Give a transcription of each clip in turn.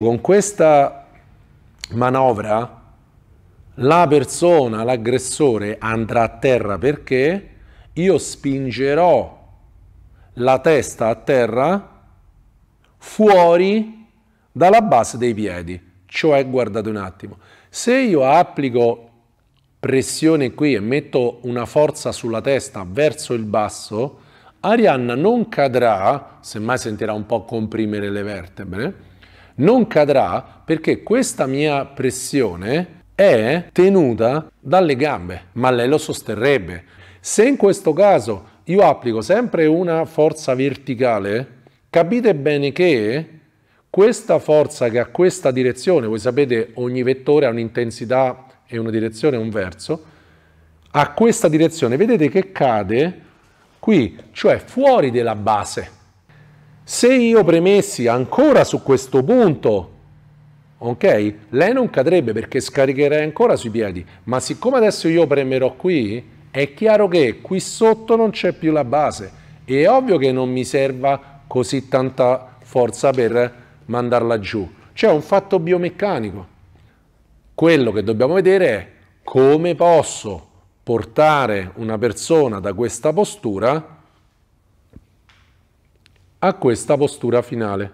Con questa manovra la persona, l'aggressore andrà a terra perché io spingerò la testa a terra fuori dalla base dei piedi. Cioè, guardate un attimo, se io applico pressione qui e metto una forza sulla testa verso il basso, Arianna non cadrà, semmai sentirà un po' comprimere le vertebre, non cadrà perché questa mia pressione è tenuta dalle gambe, ma lei lo sosterrebbe. Se in questo caso io applico sempre una forza verticale, capite bene che questa forza che ha questa direzione, voi sapete ogni vettore ha un'intensità e una direzione e un verso, a questa direzione vedete che cade qui, cioè fuori della base. Se io premessi ancora su questo punto, ok, lei non cadrebbe perché scaricherei ancora sui piedi, ma siccome adesso io premerò qui, è chiaro che qui sotto non c'è più la base. È ovvio che non mi serva così tanta forza per mandarla giù. C'è un fatto biomeccanico. Quello che dobbiamo vedere è come posso portare una persona da questa postura a questa postura finale.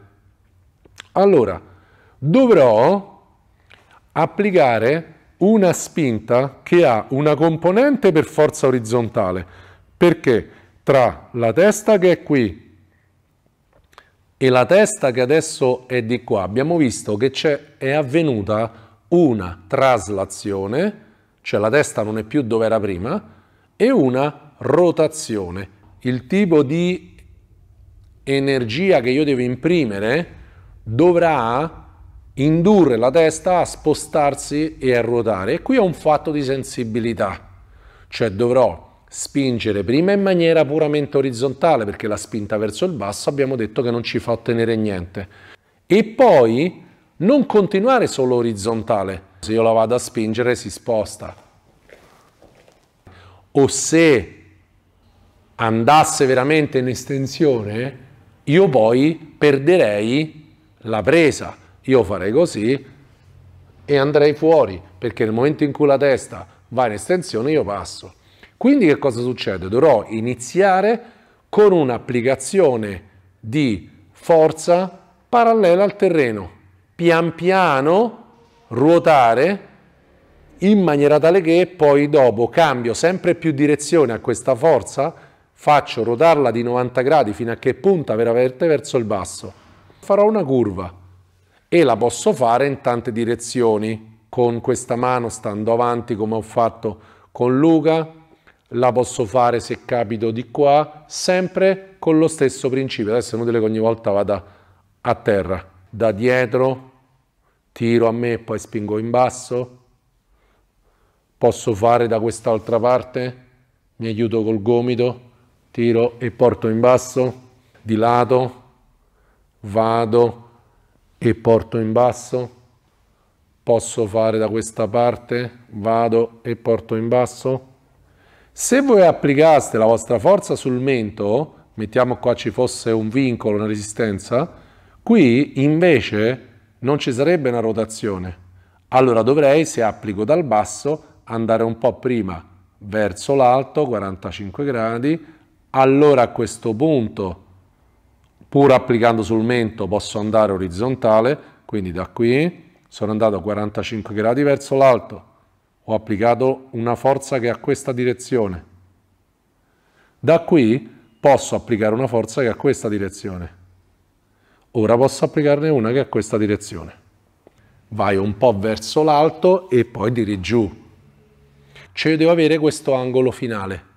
Allora, dovrò applicare una spinta che ha una componente per forza orizzontale, perché tra la testa che è qui e la testa che adesso è di qua, abbiamo visto che è avvenuta una traslazione, cioè la testa non è più dove era prima, e una rotazione. Il tipo di energia che io devo imprimere dovrà indurre la testa a spostarsi e a ruotare. E qui è un fatto di sensibilità, cioè dovrò spingere prima in maniera puramente orizzontale, perché la spinta verso il basso abbiamo detto che non ci fa ottenere niente. E poi non continuare solo orizzontale, se io la vado a spingere si sposta. O se andasse veramente in estensione, io poi perderei la presa. Io farei così e andrei fuori, perché nel momento in cui la testa va in estensione io passo. Quindi che cosa succede? Dovrò iniziare con un'applicazione di forza parallela al terreno. Pian piano ruotare in maniera tale che poi dopo cambio sempre più direzione a questa forza faccio rotarla di 90 gradi fino a che punta veramente verso il basso. Farò una curva e la posso fare in tante direzioni. Con questa mano stando avanti come ho fatto con Luca, la posso fare se capito di qua, sempre con lo stesso principio. Adesso è inutile che ogni volta vada a terra. Da dietro tiro a me poi spingo in basso. Posso fare da quest'altra parte, mi aiuto col gomito tiro e porto in basso, di lato, vado e porto in basso, posso fare da questa parte, vado e porto in basso. Se voi applicaste la vostra forza sul mento, mettiamo qua ci fosse un vincolo, una resistenza, qui invece non ci sarebbe una rotazione. Allora dovrei, se applico dal basso, andare un po' prima verso l'alto, 45 gradi, allora a questo punto, pur applicando sul mento, posso andare orizzontale, quindi da qui sono andato 45 gradi verso l'alto, ho applicato una forza che ha questa direzione. Da qui posso applicare una forza che ha questa direzione. Ora posso applicarne una che ha questa direzione. Vai un po' verso l'alto e poi tiri giù. Cioè devo avere questo angolo finale.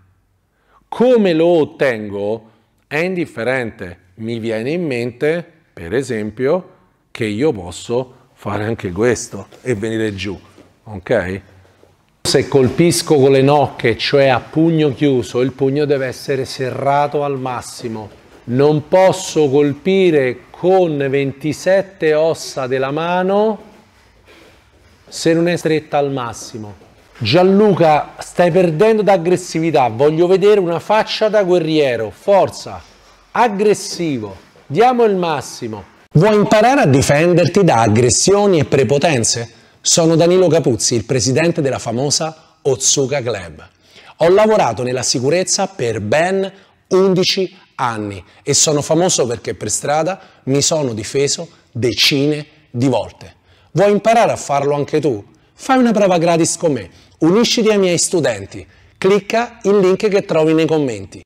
Come lo ottengo è indifferente. Mi viene in mente, per esempio, che io posso fare anche questo e venire giù, ok? Se colpisco con le nocche, cioè a pugno chiuso, il pugno deve essere serrato al massimo. Non posso colpire con 27 ossa della mano se non è stretta al massimo. Gianluca, stai perdendo d'aggressività, voglio vedere una faccia da guerriero, forza, aggressivo, diamo il massimo. Vuoi imparare a difenderti da aggressioni e prepotenze? Sono Danilo Capuzzi, il presidente della famosa Otsuka Club. Ho lavorato nella sicurezza per ben 11 anni e sono famoso perché per strada mi sono difeso decine di volte. Vuoi imparare a farlo anche tu? Fai una prova gratis con me, unisciti ai miei studenti, clicca il link che trovi nei commenti.